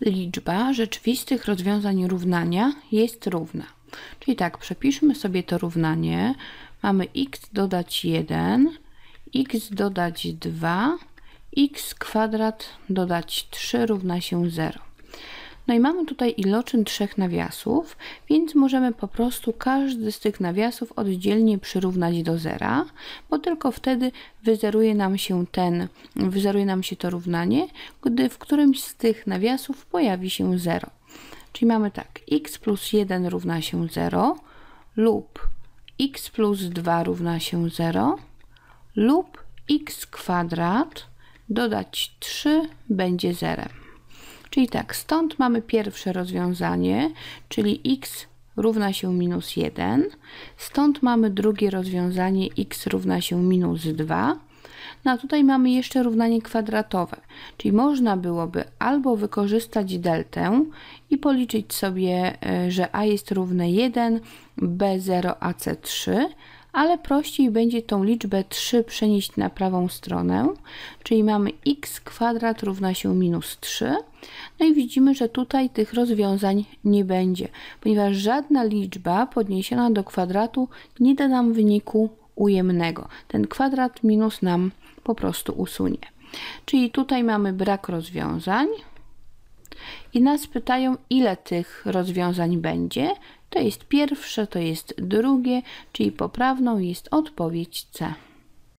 liczba rzeczywistych rozwiązań równania jest równa. Czyli tak, przepiszmy sobie to równanie. Mamy x dodać 1, x dodać 2, x kwadrat dodać 3 równa się 0. No i mamy tutaj iloczyn trzech nawiasów, więc możemy po prostu każdy z tych nawiasów oddzielnie przyrównać do zera, bo tylko wtedy wyzeruje nam się ten, wyzeruje nam się to równanie, gdy w którymś z tych nawiasów pojawi się 0. Czyli mamy tak, x plus 1 równa się 0 lub x plus 2 równa się 0 lub x kwadrat dodać 3 będzie zerem. Czyli tak, stąd mamy pierwsze rozwiązanie, czyli x równa się minus 1. Stąd mamy drugie rozwiązanie x równa się minus 2. No a tutaj mamy jeszcze równanie kwadratowe, czyli można byłoby albo wykorzystać deltę i policzyć sobie, e, że a jest równe 1, b0, ac3, ale prościej będzie tą liczbę 3 przenieść na prawą stronę, czyli mamy x kwadrat równa się minus 3. No i widzimy, że tutaj tych rozwiązań nie będzie, ponieważ żadna liczba podniesiona do kwadratu nie da nam wyniku ujemnego. Ten kwadrat minus nam po prostu usunie. Czyli tutaj mamy brak rozwiązań i nas pytają, ile tych rozwiązań będzie. To jest pierwsze, to jest drugie, czyli poprawną jest odpowiedź C.